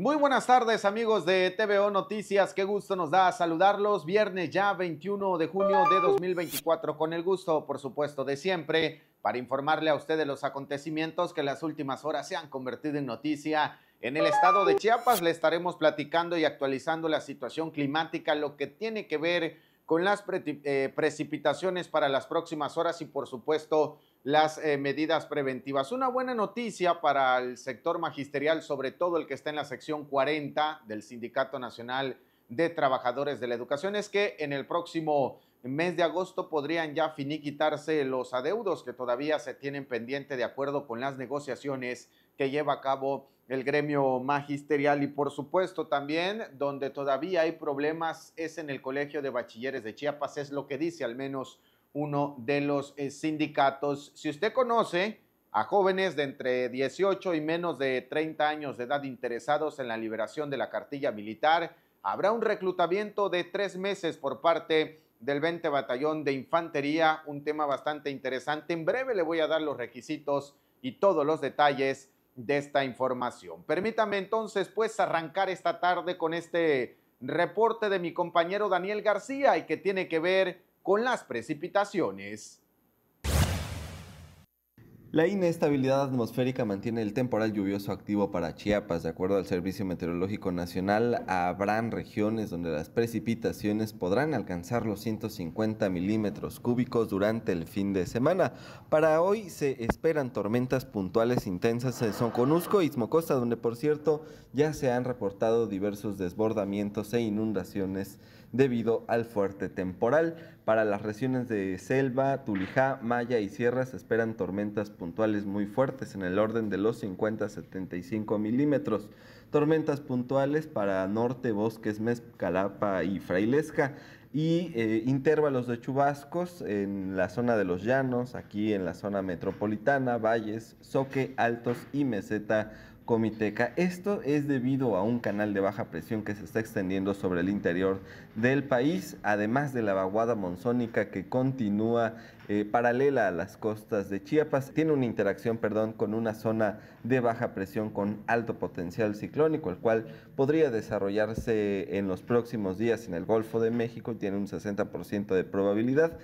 Muy buenas tardes amigos de TVO Noticias, qué gusto nos da saludarlos. Viernes ya 21 de junio de 2024, con el gusto por supuesto de siempre, para informarle a usted de los acontecimientos que en las últimas horas se han convertido en noticia. En el estado de Chiapas le estaremos platicando y actualizando la situación climática, lo que tiene que ver con las eh, precipitaciones para las próximas horas y por supuesto las eh, medidas preventivas. Una buena noticia para el sector magisterial, sobre todo el que está en la sección 40 del Sindicato Nacional de Trabajadores de la Educación, es que en el próximo mes de agosto podrían ya finiquitarse los adeudos que todavía se tienen pendiente de acuerdo con las negociaciones que lleva a cabo el gremio magisterial y por supuesto también donde todavía hay problemas es en el Colegio de Bachilleres de Chiapas, es lo que dice al menos uno de los eh, sindicatos. Si usted conoce a jóvenes de entre 18 y menos de 30 años de edad interesados en la liberación de la cartilla militar, habrá un reclutamiento de tres meses por parte del 20 Batallón de Infantería, un tema bastante interesante. En breve le voy a dar los requisitos y todos los detalles de esta información. Permítame entonces pues arrancar esta tarde con este reporte de mi compañero Daniel García y que tiene que ver con las precipitaciones. La inestabilidad atmosférica mantiene el temporal lluvioso activo para Chiapas. De acuerdo al Servicio Meteorológico Nacional, habrán regiones donde las precipitaciones podrán alcanzar los 150 milímetros cúbicos durante el fin de semana. Para hoy se esperan tormentas puntuales intensas en Sonconusco, y Costa, donde por cierto ya se han reportado diversos desbordamientos e inundaciones debido al fuerte temporal. Para las regiones de Selva, Tulijá, Maya y Sierra se esperan tormentas puntuales muy fuertes en el orden de los 50 a 75 milímetros. Tormentas puntuales para Norte, Bosques, Mezcalapa y Frailesca y eh, intervalos de chubascos en la zona de los llanos, aquí en la zona metropolitana, valles, soque, altos y meseta Comiteca. Esto es debido a un canal de baja presión que se está extendiendo sobre el interior del país, además de la vaguada monzónica que continúa eh, paralela a las costas de Chiapas. Tiene una interacción, perdón, con una zona de baja presión con alto potencial ciclónico, el cual podría desarrollarse en los próximos días en el Golfo de México. Tiene un 60% de probabilidad.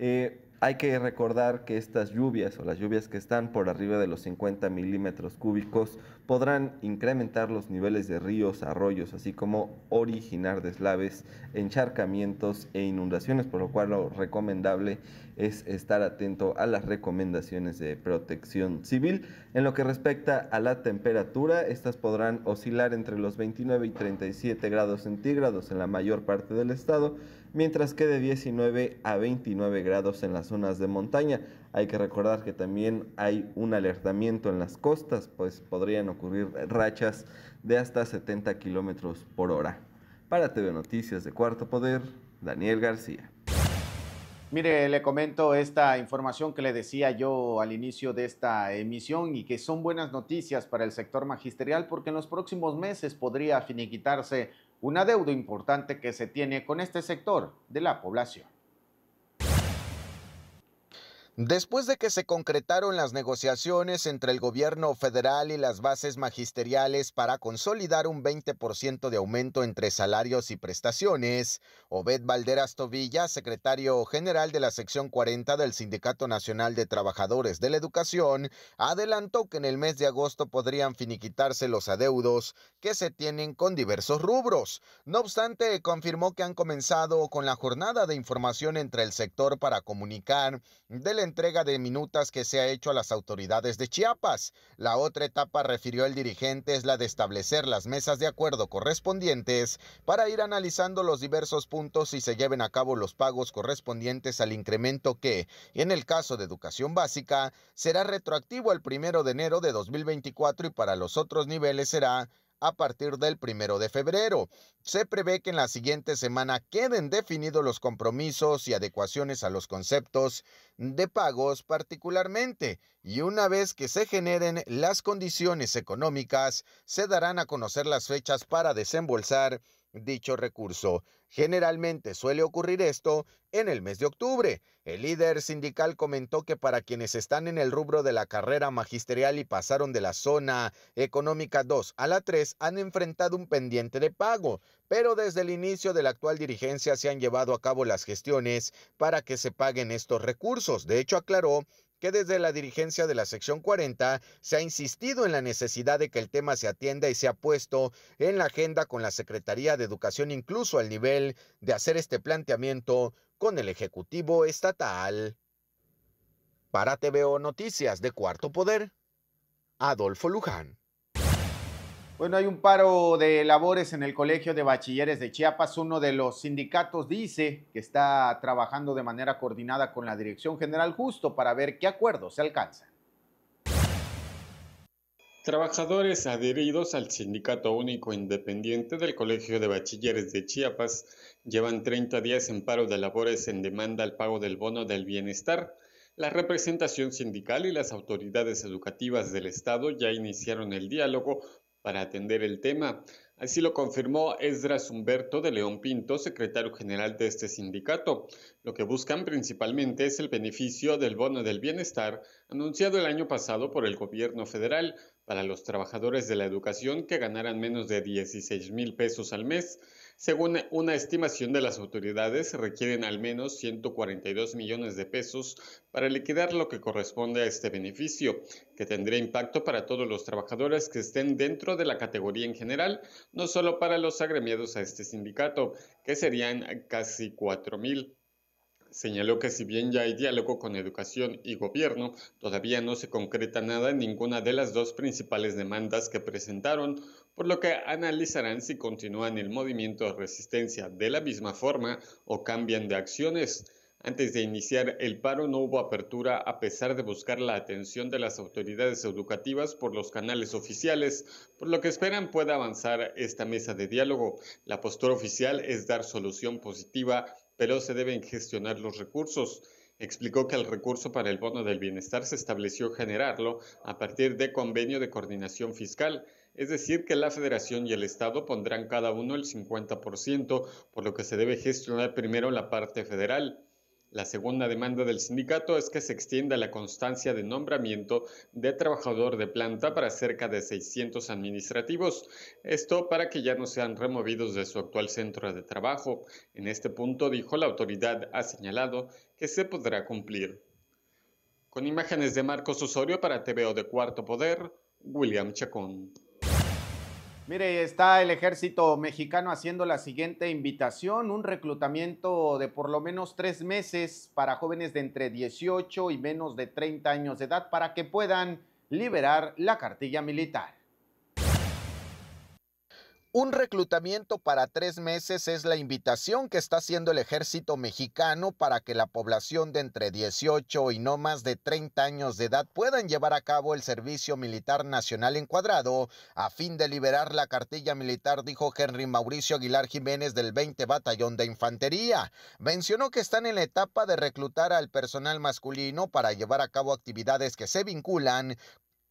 Eh, hay que recordar que estas lluvias o las lluvias que están por arriba de los 50 milímetros cúbicos podrán incrementar los niveles de ríos, arroyos, así como originar deslaves, encharcamientos e inundaciones, por lo cual lo recomendable es estar atento a las recomendaciones de protección civil. En lo que respecta a la temperatura, estas podrán oscilar entre los 29 y 37 grados centígrados en la mayor parte del estado mientras que de 19 a 29 grados en las zonas de montaña. Hay que recordar que también hay un alertamiento en las costas, pues podrían ocurrir rachas de hasta 70 kilómetros por hora. Para TV Noticias de Cuarto Poder, Daniel García. Mire, le comento esta información que le decía yo al inicio de esta emisión y que son buenas noticias para el sector magisterial porque en los próximos meses podría finiquitarse una deuda importante que se tiene con este sector de la población. Después de que se concretaron las negociaciones entre el gobierno federal y las bases magisteriales para consolidar un 20% de aumento entre salarios y prestaciones, Obed Valderas Tobilla, secretario general de la sección 40 del Sindicato Nacional de Trabajadores de la Educación, adelantó que en el mes de agosto podrían finiquitarse los adeudos que se tienen con diversos rubros. No obstante, confirmó que han comenzado con la jornada de información entre el sector para comunicar entrega de minutas que se ha hecho a las autoridades de Chiapas. La otra etapa, refirió el dirigente, es la de establecer las mesas de acuerdo correspondientes para ir analizando los diversos puntos y se lleven a cabo los pagos correspondientes al incremento que, en el caso de educación básica, será retroactivo el primero de enero de 2024 y para los otros niveles será a partir del primero de febrero. Se prevé que en la siguiente semana queden definidos los compromisos y adecuaciones a los conceptos de pagos particularmente, y una vez que se generen las condiciones económicas, se darán a conocer las fechas para desembolsar dicho recurso. Generalmente suele ocurrir esto en el mes de octubre. El líder sindical comentó que para quienes están en el rubro de la carrera magisterial y pasaron de la zona económica 2 a la 3 han enfrentado un pendiente de pago, pero desde el inicio de la actual dirigencia se han llevado a cabo las gestiones para que se paguen estos recursos. De hecho, aclaró que desde la dirigencia de la sección 40 se ha insistido en la necesidad de que el tema se atienda y se ha puesto en la agenda con la Secretaría de Educación, incluso al nivel de hacer este planteamiento con el Ejecutivo Estatal. Para TVO Noticias de Cuarto Poder, Adolfo Luján. Bueno, hay un paro de labores en el Colegio de Bachilleres de Chiapas. Uno de los sindicatos dice que está trabajando de manera coordinada con la Dirección General Justo para ver qué acuerdo se alcanza. Trabajadores adheridos al Sindicato Único Independiente del Colegio de Bachilleres de Chiapas llevan 30 días en paro de labores en demanda al pago del bono del bienestar. La representación sindical y las autoridades educativas del Estado ya iniciaron el diálogo para atender el tema. Así lo confirmó Esdras Humberto de León Pinto, secretario general de este sindicato. Lo que buscan principalmente es el beneficio del bono del bienestar anunciado el año pasado por el gobierno federal para los trabajadores de la educación que ganaran menos de 16 mil pesos al mes. Según una estimación de las autoridades, se requieren al menos 142 millones de pesos para liquidar lo que corresponde a este beneficio, que tendría impacto para todos los trabajadores que estén dentro de la categoría en general, no solo para los agremiados a este sindicato, que serían casi 4 mil señaló que si bien ya hay diálogo con educación y gobierno, todavía no se concreta nada en ninguna de las dos principales demandas que presentaron, por lo que analizarán si continúan el movimiento de resistencia de la misma forma o cambian de acciones. Antes de iniciar el paro no hubo apertura a pesar de buscar la atención de las autoridades educativas por los canales oficiales, por lo que esperan pueda avanzar esta mesa de diálogo. La postura oficial es dar solución positiva, pero se deben gestionar los recursos. Explicó que el recurso para el bono del bienestar se estableció generarlo a partir de convenio de coordinación fiscal es decir, que la federación y el Estado pondrán cada uno el 50%, por lo que se debe gestionar primero la parte federal. La segunda demanda del sindicato es que se extienda la constancia de nombramiento de trabajador de planta para cerca de 600 administrativos, esto para que ya no sean removidos de su actual centro de trabajo. En este punto, dijo la autoridad, ha señalado que se podrá cumplir. Con imágenes de Marcos Osorio para TVO de Cuarto Poder, William Chacón. Mire, está el ejército mexicano haciendo la siguiente invitación, un reclutamiento de por lo menos tres meses para jóvenes de entre 18 y menos de 30 años de edad para que puedan liberar la cartilla militar. Un reclutamiento para tres meses es la invitación que está haciendo el ejército mexicano para que la población de entre 18 y no más de 30 años de edad puedan llevar a cabo el servicio militar nacional encuadrado a fin de liberar la cartilla militar, dijo Henry Mauricio Aguilar Jiménez del 20 Batallón de Infantería. Mencionó que están en la etapa de reclutar al personal masculino para llevar a cabo actividades que se vinculan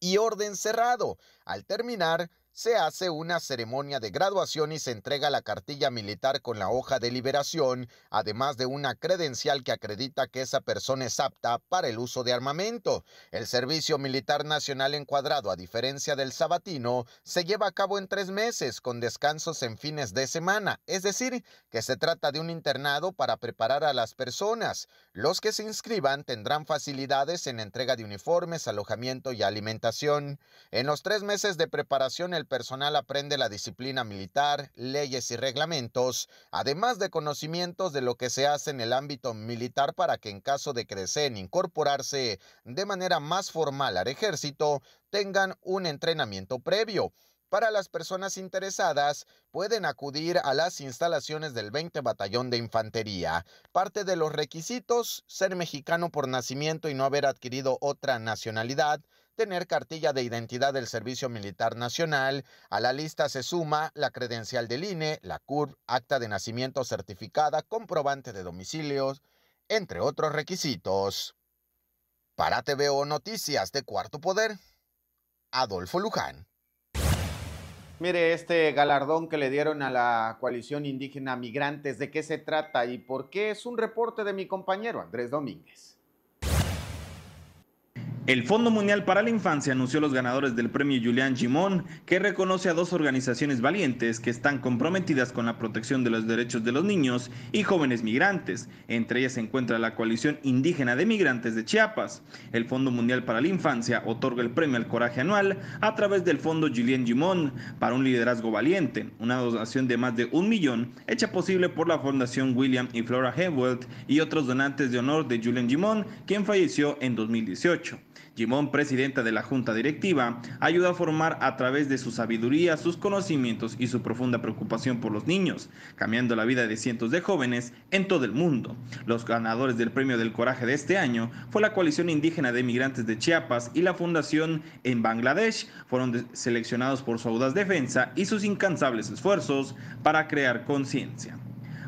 y orden cerrado. Al terminar, se hace una ceremonia de graduación y se entrega la cartilla militar con la hoja de liberación, además de una credencial que acredita que esa persona es apta para el uso de armamento. El servicio militar nacional encuadrado, a diferencia del sabatino, se lleva a cabo en tres meses, con descansos en fines de semana, es decir, que se trata de un internado para preparar a las personas. Los que se inscriban tendrán facilidades en entrega de uniformes, alojamiento y alimentación. En los tres meses de preparación, el personal aprende la disciplina militar, leyes y reglamentos, además de conocimientos de lo que se hace en el ámbito militar para que en caso de que e incorporarse de manera más formal al ejército, tengan un entrenamiento previo. Para las personas interesadas, pueden acudir a las instalaciones del 20 Batallón de Infantería. Parte de los requisitos, ser mexicano por nacimiento y no haber adquirido otra nacionalidad, tener cartilla de identidad del Servicio Militar Nacional. A la lista se suma la credencial del INE, la CUR, acta de nacimiento certificada, comprobante de domicilios, entre otros requisitos. Para TVO Noticias de Cuarto Poder, Adolfo Luján. Mire, este galardón que le dieron a la coalición indígena Migrantes, ¿de qué se trata y por qué es un reporte de mi compañero Andrés Domínguez? El Fondo Mundial para la Infancia anunció los ganadores del premio Julian Gimón, que reconoce a dos organizaciones valientes que están comprometidas con la protección de los derechos de los niños y jóvenes migrantes. Entre ellas se encuentra la Coalición Indígena de Migrantes de Chiapas. El Fondo Mundial para la Infancia otorga el premio al coraje anual a través del Fondo Julian Gimón para un liderazgo valiente, una donación de más de un millón hecha posible por la Fundación William y Flora Hewlett y otros donantes de honor de Julian Gimón, quien falleció en 2018. Jimón, presidenta de la Junta Directiva, ayuda a formar a través de su sabiduría, sus conocimientos y su profunda preocupación por los niños, cambiando la vida de cientos de jóvenes en todo el mundo. Los ganadores del Premio del Coraje de este año fue la Coalición Indígena de Migrantes de Chiapas y la Fundación en Bangladesh. Fueron seleccionados por su audaz defensa y sus incansables esfuerzos para crear conciencia.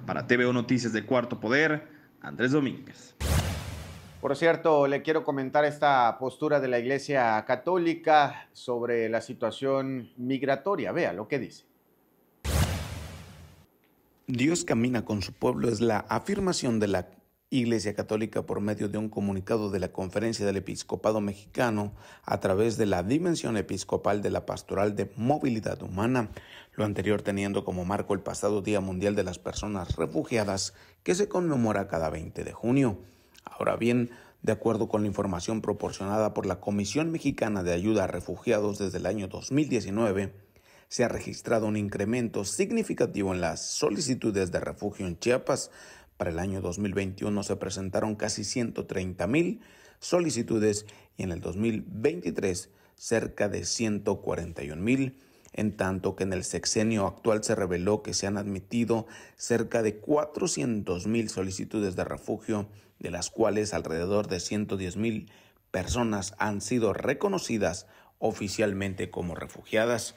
Para TVO Noticias de Cuarto Poder, Andrés Domínguez. Por cierto, le quiero comentar esta postura de la Iglesia Católica sobre la situación migratoria. Vea lo que dice. Dios camina con su pueblo es la afirmación de la Iglesia Católica por medio de un comunicado de la Conferencia del Episcopado Mexicano a través de la dimensión episcopal de la pastoral de movilidad humana, lo anterior teniendo como marco el pasado Día Mundial de las Personas Refugiadas que se conmemora cada 20 de junio. Ahora bien, de acuerdo con la información proporcionada por la Comisión Mexicana de Ayuda a Refugiados desde el año 2019, se ha registrado un incremento significativo en las solicitudes de refugio en Chiapas. Para el año 2021 se presentaron casi 130 mil solicitudes y en el 2023 cerca de 141 mil en tanto que en el sexenio actual se reveló que se han admitido cerca de 400.000 mil solicitudes de refugio, de las cuales alrededor de 110 mil personas han sido reconocidas oficialmente como refugiadas.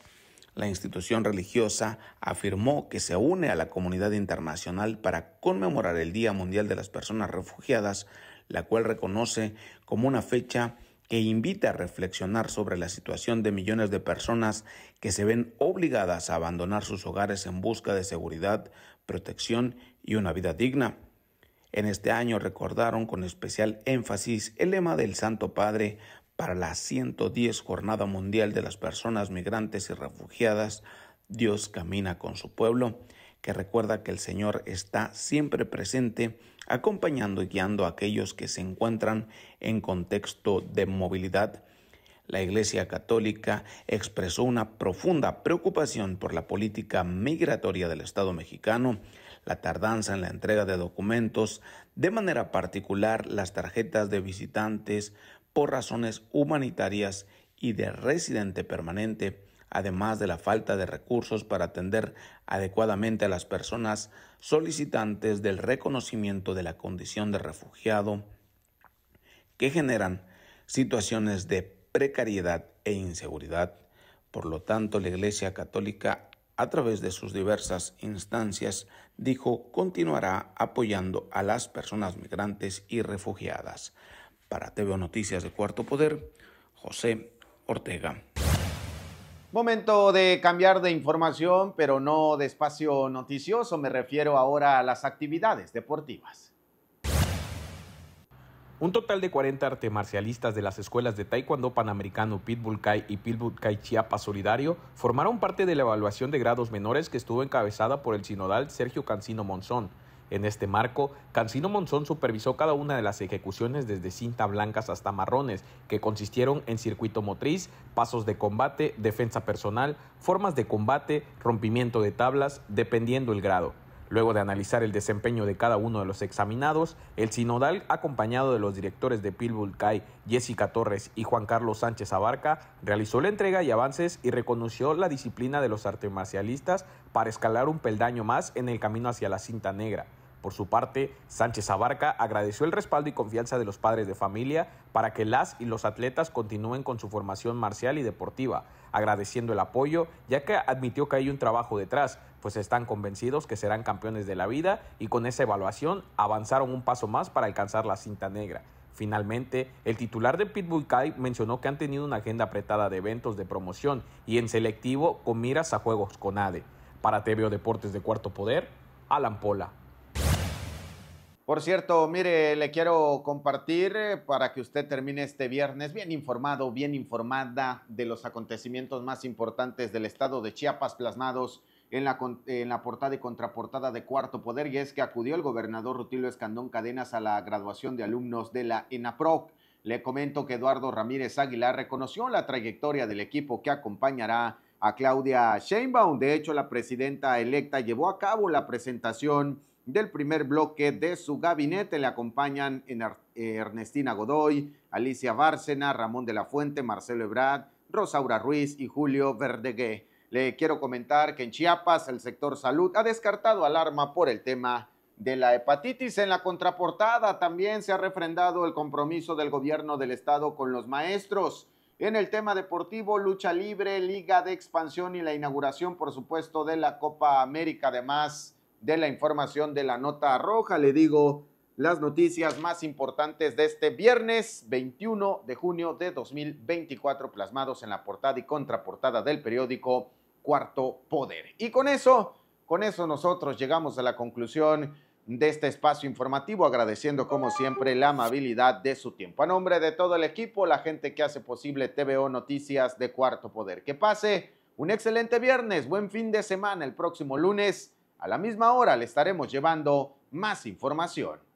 La institución religiosa afirmó que se une a la comunidad internacional para conmemorar el Día Mundial de las Personas Refugiadas, la cual reconoce como una fecha que invita a reflexionar sobre la situación de millones de personas que se ven obligadas a abandonar sus hogares en busca de seguridad, protección y una vida digna. En este año recordaron con especial énfasis el lema del Santo Padre para la 110 Jornada Mundial de las Personas Migrantes y Refugiadas, Dios camina con su pueblo, que recuerda que el Señor está siempre presente, acompañando y guiando a aquellos que se encuentran en contexto de movilidad. La Iglesia Católica expresó una profunda preocupación por la política migratoria del Estado mexicano, la tardanza en la entrega de documentos, de manera particular las tarjetas de visitantes por razones humanitarias y de residente permanente, además de la falta de recursos para atender adecuadamente a las personas solicitantes del reconocimiento de la condición de refugiado, que generan situaciones de precariedad e inseguridad. Por lo tanto, la Iglesia Católica, a través de sus diversas instancias, dijo continuará apoyando a las personas migrantes y refugiadas. Para TV Noticias de Cuarto Poder, José Ortega. Momento de cambiar de información, pero no de espacio noticioso, me refiero ahora a las actividades deportivas. Un total de 40 arte marcialistas de las escuelas de Taekwondo Panamericano Pitbull Kai y Pitbull Kai Chiapa Solidario formaron parte de la evaluación de grados menores que estuvo encabezada por el sinodal Sergio Cancino Monzón. En este marco, Cancino Monzón supervisó cada una de las ejecuciones desde cinta blancas hasta marrones, que consistieron en circuito motriz, pasos de combate, defensa personal, formas de combate, rompimiento de tablas, dependiendo el grado. Luego de analizar el desempeño de cada uno de los examinados, el sinodal, acompañado de los directores de Pilbull Kai, Jessica Torres y Juan Carlos Sánchez Abarca, realizó la entrega y avances y reconoció la disciplina de los artemarcialistas para escalar un peldaño más en el camino hacia la cinta negra. Por su parte, Sánchez Abarca agradeció el respaldo y confianza de los padres de familia para que las y los atletas continúen con su formación marcial y deportiva, agradeciendo el apoyo, ya que admitió que hay un trabajo detrás, pues están convencidos que serán campeones de la vida y con esa evaluación avanzaron un paso más para alcanzar la cinta negra. Finalmente, el titular de Pitbull Kai mencionó que han tenido una agenda apretada de eventos de promoción y en selectivo con miras a juegos con ADE. Para TVO Deportes de Cuarto Poder, Alan Pola. Por cierto, mire, le quiero compartir eh, para que usted termine este viernes bien informado, bien informada de los acontecimientos más importantes del estado de Chiapas plasmados en la, la, portada y contraportada de Cuarto Poder, y es que acudió el gobernador Rutilio Escandón Cadenas a la graduación de alumnos de la ENAPROC. Le comento que Eduardo Ramírez Águila reconoció la trayectoria del equipo que acompañará a Claudia Sheinbaum. De hecho, la presidenta electa llevó a cabo la presentación del primer bloque de su gabinete. Le acompañan eh, Ernestina Godoy, Alicia Bárcena, Ramón de la Fuente, Marcelo Ebrard, Rosaura Ruiz y Julio Verdegué. Le quiero comentar que en Chiapas el sector salud ha descartado alarma por el tema de la hepatitis. En la contraportada también se ha refrendado el compromiso del gobierno del estado con los maestros. En el tema deportivo, lucha libre, liga de expansión y la inauguración, por supuesto, de la Copa América. Además, de la información de la nota roja. Le digo las noticias más importantes de este viernes 21 de junio de 2024 plasmados en la portada y contraportada del periódico Cuarto Poder. Y con eso, con eso nosotros llegamos a la conclusión de este espacio informativo, agradeciendo como siempre la amabilidad de su tiempo. A nombre de todo el equipo, la gente que hace posible TVO Noticias de Cuarto Poder. Que pase un excelente viernes, buen fin de semana. El próximo lunes a la misma hora le estaremos llevando más información.